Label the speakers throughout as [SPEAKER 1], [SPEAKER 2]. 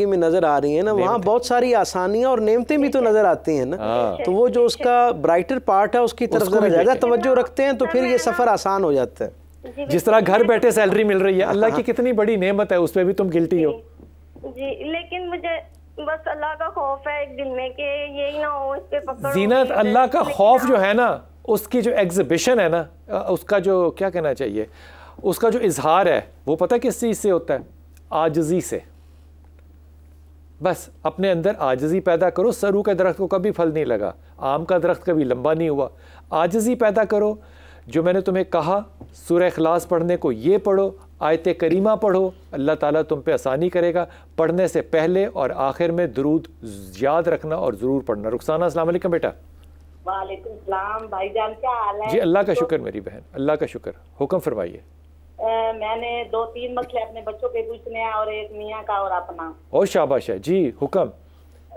[SPEAKER 1] में नजर आ रही है ना वहाँ बहुत सारी आसानियाँ और नेमते भी तो नजर आती हैं ना हाँ। तो वो जो उसका ब्राइटर पार्ट है उसकी तरफ ज्यादा तवज्जो रखते हैं तो फिर ये सफर आसान हो जाता है
[SPEAKER 2] जिस तरह घर बैठे सैलरी मिल रही है अल्लाह की हाँ।
[SPEAKER 1] कितनी बड़ी नेमत है उस पर भी तुम गिल्टी हो
[SPEAKER 3] जी लेकिन मुझे बस अल्लाह का खौफ है एक दिन में कि यही ना हो इस पे पकड़ जीनत तो अल्लाह का खौफ जो
[SPEAKER 2] है ना उसकी जो एग्जिबिशन है ना उसका जो क्या कहना चाहिए उसका जो इजहार है वो पता किस चीज़ से होता है आजजी से बस अपने अंदर आजजी पैदा करो सरू के दरख्त को कभी फल नहीं लगा आम का दरख्त कभी लंबा नहीं हुआ आजजी पैदा करो जो मैंने तुम्हें कहा सुरह खलास पढ़ने को ये पढ़ो आयत करीमा पढ़ो अल्लाह ताला तुम पे आसानी करेगा पढ़ने से पहले और आखिर में दरूद याद रखना और ज़रूर पढ़ना रुखसाना असल बेटा
[SPEAKER 3] वालेकुम सलाम जान क्या हाल है जी अल्लाह का तो- शुक्र
[SPEAKER 2] मेरी बहन अल्लाह का शुक्र हुक्म फरमाइए
[SPEAKER 3] मैंने दो तीन मसले अपने बच्चों के पूछने हैं और एक मियाँ का और अपना
[SPEAKER 2] ओ शाबाश है जी हुक्म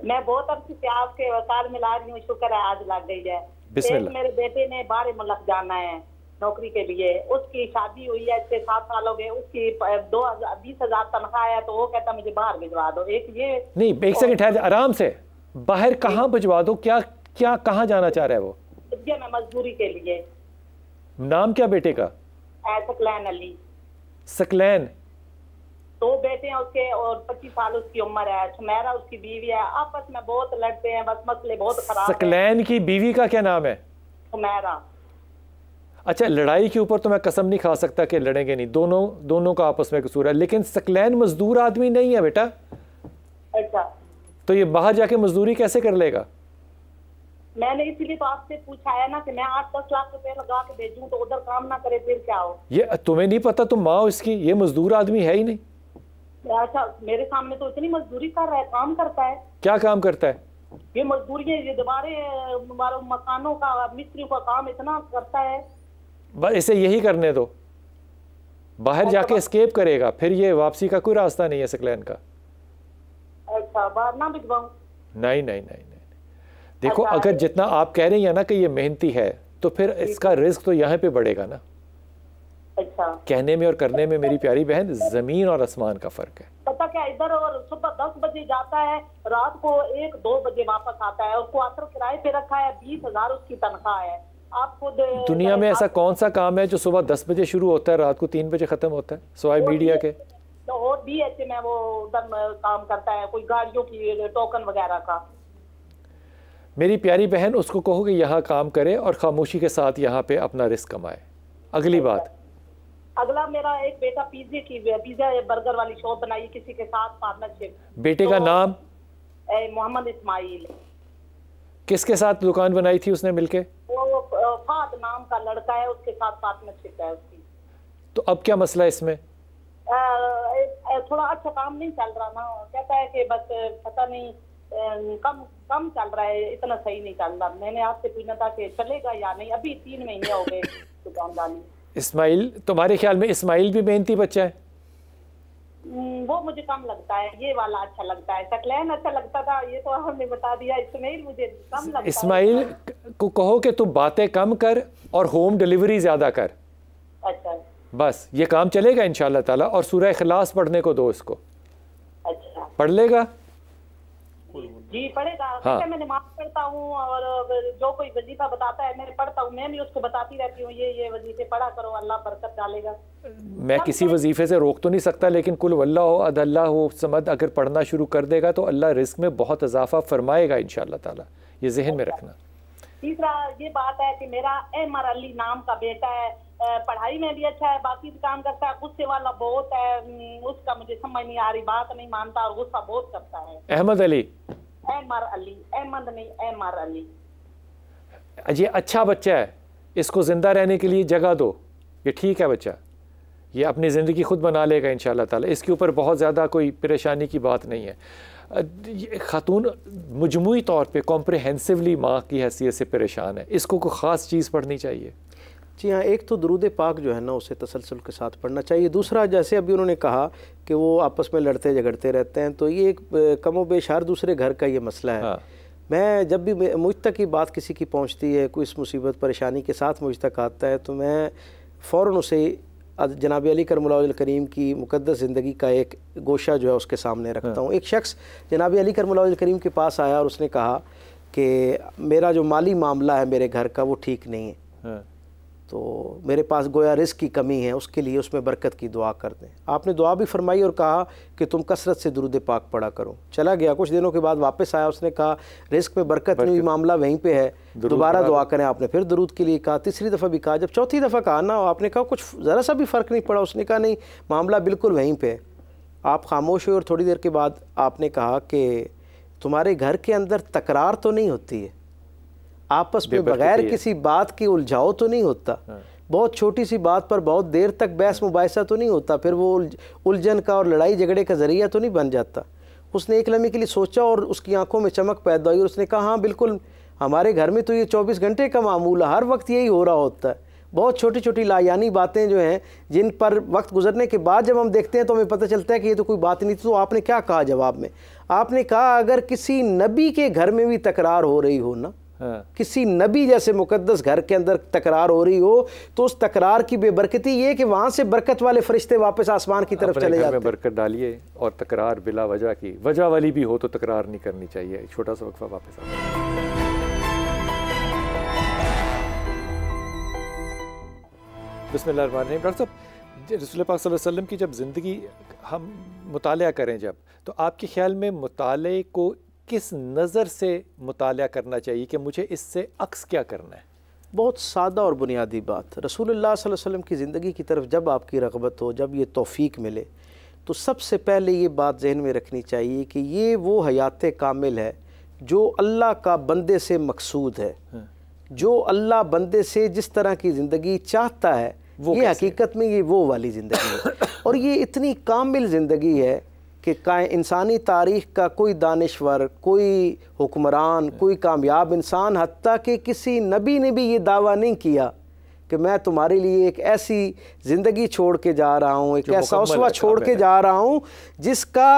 [SPEAKER 3] मैं बहुत अच्छी से आपके वसाल में ला रही हूँ शुक्र है आज लग गई है एक मेरे बेटे ने बारह मुल्क जाना है नौकरी के लिए उसकी शादी हुई है इसके सात साल हो गए उसकी दो हजार बीस हजार तनख्वाह है तो वो कहता मुझे बाहर भिजवा दो एक ये नहीं एक सेकंड ठहर
[SPEAKER 2] आराम से बाहर कहाँ भिजवा दो क्या क्या कहाँ जाना चाह रहा है वो
[SPEAKER 3] मजदूरी के लिए
[SPEAKER 2] नाम क्या बेटे का सकलैन
[SPEAKER 3] दो बेटे हैं उसके और 25 साल उसकी उम्र है सुमेरा उसकी बीवी है आपस में बहुत लड़ते हैं बस मसले बहुत खराब
[SPEAKER 2] सकलैन की बीवी का क्या नाम है सुमेरा अच्छा लड़ाई के ऊपर तो मैं कसम नहीं खा सकता कि लड़ेंगे नहीं दोनों दोनों का आपस में कसूर है लेकिन सकलैन मजदूर आदमी नहीं है बेटा अच्छा तो ये बाहर जाके मजदूरी कैसे कर लेगा
[SPEAKER 3] मैंने इसीलिए तो आपसे पूछा है ना कि मैं आठ दस लाख रुपए लगा के भेजूँ तो उधर काम ना करे फिर क्या हो
[SPEAKER 2] ये तुम्हें नहीं पता तुम माओ इसकी ये मजदूर आदमी है ही
[SPEAKER 3] नहीं अच्छा मेरे सामने तो इतनी मजदूरी कर रहा है काम करता है
[SPEAKER 2] क्या काम करता है
[SPEAKER 3] ये मजदूरी है ये दोबारे मकानों का मिस्त्रियों का काम इतना करता है
[SPEAKER 2] बस इसे यही करने दो बाहर अच्छा, जाके स्केप करेगा फिर ये वापसी का कोई रास्ता नहीं है सकलैन का
[SPEAKER 3] अच्छा बाहर ना भिजवाऊं
[SPEAKER 2] नहीं नहीं नहीं देखो अगर जितना आप कह रही हैं ना कि ये मेहनती है तो फिर इसका रिस्क तो यहाँ पे बढ़ेगा ना अच्छा कहने में और करने में मेरी प्यारी बहन जमीन और आसमान का फर्क है
[SPEAKER 3] पता क्या इधर और सुबह दस बजे जाता है रात को एक दो बजे वापस आता है और क्वार्टर किराए पे रखा है बीस हजार उसकी तनख्वाह है आप खुद दुनिया में ऐसा
[SPEAKER 2] कौन सा काम है जो सुबह दस बजे शुरू होता है रात को तीन बजे खत्म होता है सवाए मीडिया के
[SPEAKER 3] तो और भी ऐसे में वो उधर काम करता है कोई गाड़ियों की टोकन वगैरह का
[SPEAKER 2] मेरी प्यारी बहन उसको कहो कि यहाँ काम करे और खामोशी के साथ यहाँ पे अपना रिस्क कमाए अगली अच्छा। बात
[SPEAKER 3] अगला मेरा एक बेटा पिज्जे की पिज्जा बर्गर वाली शॉप बनाई किसी के साथ पार्टनरशिप
[SPEAKER 2] बेटे तो का नाम
[SPEAKER 3] मोहम्मद इस्माइल
[SPEAKER 2] किसके साथ दुकान बनाई थी उसने मिलके
[SPEAKER 3] वो फाद नाम का लड़का है उसके साथ पार्टनरशिप है उसकी
[SPEAKER 2] तो अब क्या मसला इसमें
[SPEAKER 3] आ, थोड़ा अच्छा काम नहीं चल रहा ना कहता है कि बस पता नहीं कम कम चल रहा है इतना सही नहीं चल रहा मैंने आपसे पूछना था कि चलेगा या नहीं अभी तीन महीने हो गए
[SPEAKER 2] इस्माइल तुम्हारे ख्याल में इस्माइल भी मेहनती बच्चा है
[SPEAKER 3] वो मुझे कम लगता है ये वाला अच्छा लगता है सकलैन अच्छा लगता था ये तो हमने बता दिया इस्माइल मुझे कम लगता इस्माइल
[SPEAKER 2] को कहो कि तू बातें कम कर और होम डिलीवरी ज़्यादा कर अच्छा बस ये काम चलेगा इन ताला और सूर्य अखलास पढ़ने को दो इसको अच्छा पढ़ लेगा
[SPEAKER 3] जी पढ़ेगा हाँ। मैं नमाज पढ़ता हूँ और जो कोई वजीफा बताता है मैं पढ़ता हूँ मैं भी उसको बताती रहती हूँ ये ये वजीफे पढ़ा करो अल्लाह बरकत डालेगा मैं
[SPEAKER 2] किसी वजीफे से रोक तो नहीं सकता लेकिन कुल वल्ला हो अदल्ला हो समद अगर पढ़ना शुरू कर देगा तो अल्लाह रिस्क में बहुत इजाफा फरमाएगा इन ताला ये जहन में रखना
[SPEAKER 3] तीसरा ये बात है कि मेरा एमर अली नाम का बेटा है पढ़ाई में भी अच्छा है बाकी भी काम करता है गुस्से वाला बहुत है उसका मुझे समझ नहीं आ रही बात नहीं मानता और गुस्सा बहुत करता है अहमद अली एम अली अहमद नहीं एम अली
[SPEAKER 2] ये अच्छा बच्चा है इसको ज़िंदा रहने के लिए जगह दो ये ठीक है बच्चा ये अपनी ज़िंदगी खुद बना लेगा इन ताला इसके ऊपर बहुत ज़्यादा कोई परेशानी की बात नहीं है ख़ातून मजमू तौर पर कॉम्प्रहेंसिवली माँ की हैसियत से परेशान है इसको कोई ख़ास चीज़ पढ़नी चाहिए
[SPEAKER 1] जी हाँ एक तो दरूद पाक जो है ना उसे तसलसल के साथ पढ़ना चाहिए दूसरा जैसे अभी उन्होंने कहा कि वो आपस में लड़ते झगड़ते रहते हैं तो ये एक कमो बेश हर दूसरे घर का ये मसला है हाँ। मैं जब भी मुझ तक ही बात किसी की पहुंचती है कोई इस मुसीबत परेशानी के साथ मुझ तक आता है तो मैं फ़ौर उसे जनाब अली करमल करीम की मुकदस ज़िंदगी का एक गोशा जो है उसके सामने रखता हाँ। हूँ एक शख्स जनाब अली करमल करीम के पास आया और उसने कहा कि मेरा जो माली मामला है मेरे घर का वो ठीक नहीं है हाँ। तो मेरे पास गोया रिस्क की कमी है उसके लिए उसमें बरकत की दुआ कर दें आपने दुआ भी फरमाई और कहा कि तुम कसरत से दुरुद पाक पड़ा करो चला गया कुछ दिनों के बाद वापस आया उसने कहा रिस्क में बरकत, नहीं हुई मामला वहीं पे है दोबारा दुआ करें आपने फिर दरूद के लिए कहा तीसरी दफ़ा भी कहा जब चौथी दफ़ा कहा ना आपने कहा कुछ ज़रा सा भी फ़र्क नहीं पड़ा उसने कहा नहीं मामला बिल्कुल वहीं पर आप खामोश हुए और थोड़ी देर के बाद आपने कहा कि तुम्हारे घर के अंदर तकरार तो नहीं होती है आपस में बगैर किसी बात की उलझाओ तो नहीं होता हाँ। बहुत छोटी सी बात पर बहुत देर तक बहस मुबासा तो नहीं होता फिर वो उलझन का और लड़ाई झगड़े का ज़रिया तो नहीं बन जाता उसने एक लम्हे के लिए सोचा और उसकी आंखों में चमक पैदा हुई और उसने कहा हाँ बिल्कुल हमारे घर में तो ये 24 घंटे का मामूल है हर वक्त यही हो रहा होता है बहुत छोटी छोटी लायानी बातें जो हैं जिन पर वक्त गुजरने के बाद जब हम देखते हैं तो हमें पता चलता है कि ये तो कोई बात नहीं थी तो आपने क्या कहा जवाब में आपने कहा अगर किसी नबी के घर में भी तकरार हो रही हो ना हाँ। किसी नबी जैसे मुकद्दस घर के अंदर तकरार हो रही हो तो उस तकरार की बेबरकती ये कि वहाँ से बरकत वाले फरिश्ते वापस आसमान की तरफ चले जाते हैं
[SPEAKER 2] बरकत डालिए और तकरार बिला वजह की वजह वाली भी हो तो तकरार नहीं करनी चाहिए छोटा सा वक्फा वापस आ बसमीम डॉक्टर साहब रसूल पाक वसल्लम की जब ज़िंदगी हम मुताल करें जब तो आपके ख्याल में
[SPEAKER 1] मुताले को किस नज़र से मुताल करना चाहिए कि मुझे इससे अक्स क्या करना है बहुत सादा और बुनियादी बात रसूल अल्लाह वसम की ज़िंदगी की तरफ जब आपकी रगबत हो जब ये तोफ़ी मिले तो सबसे पहले ये बात जहन में रखनी चाहिए कि ये वो हयात कामिल है जो अल्लाह का बंदे से मकसूद है हाँ। जो अल्लाह बंदे से जिस तरह की ज़िंदगी चाहता है वो ये हकीकत में ये वो वाली ज़िंदगी है और ये इतनी कामिल ज़िंदगी है कि का इंसानी तारीख़ का कोई दानश्वर कोई हुक्मरान कोई कामयाब इंसान हती कि किसी नबी ने भी ये दावा नहीं किया कि मैं तुम्हारे लिए एक ऐसी ज़िंदगी छोड़ के जा रहा हूँ एक ऐसा उसवा छोड़ के जा रहा हूँ जिसका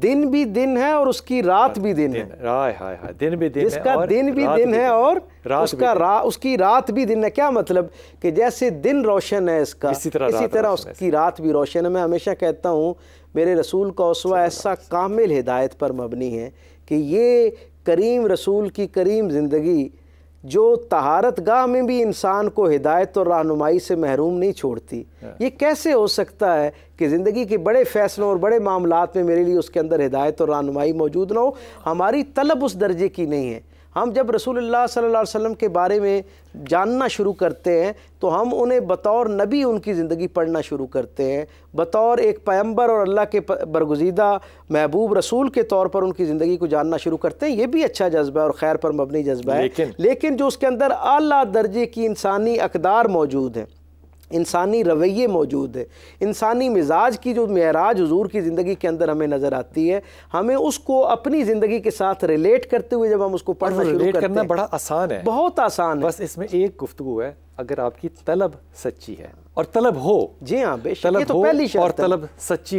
[SPEAKER 1] दिन भी दिन है और उसकी रात
[SPEAKER 2] भी दिन, है हाय हाय हाय दिन भी दिन इसका दिन भी दिन है और उसका रा,
[SPEAKER 1] उसकी रात भी दिन है क्या मतलब कि जैसे दिन रोशन है इसका इसी तरह इसी तरह उसकी रात भी रोशन है मैं हमेशा कहता हूँ मेरे रसूल का उसवा ऐसा कामिल हिदायत पर मबनी है कि ये करीम रसूल की करीम ज़िंदगी जो तहारत गाह में भी इंसान को हिदायत और रहनुमाई से महरूम नहीं छोड़ती हाँ। ये कैसे हो सकता है कि ज़िंदगी के बड़े फैसलों और बड़े मामलों में मेरे लिए उसके अंदर हिदायत और रहनुमाई मौजूद ना हो हमारी तलब उस दर्जे की नहीं है हम जब रसूलुल्लाह सल्लल्लाहु अलैहि वसल्लम के बारे में जानना शुरू करते हैं तो हम उन्हें बतौर नबी उनकी ज़िंदगी पढ़ना शुरू करते हैं बतौर एक पैम्बर और अल्लाह के बरगुजीदा महबूब रसूल के तौर पर उनकी ज़िंदगी को जानना शुरू करते हैं ये भी अच्छा जज्बा है और खैर पर मबनी जज्बा है लेकिन जो उसके अंदर अला दर्जे की इंसानी अकदार मौजूद है इंसानी रवैये मौजूद है इंसानी मिजाज की जो महराज हजूर की ज़िंदगी के अंदर हमें नज़र आती है हमें उसको अपनी ज़िंदगी के साथ रिलेट करते हुए जब हम उसको पढ़ना शुरू करते करना बड़ा आसान है बहुत
[SPEAKER 2] आसान है बस इसमें एक गुफ्तु है अगर आपकी तलब सच्ची है और तलब हो जी हाँ बेशक तो पहली और तलब सच्ची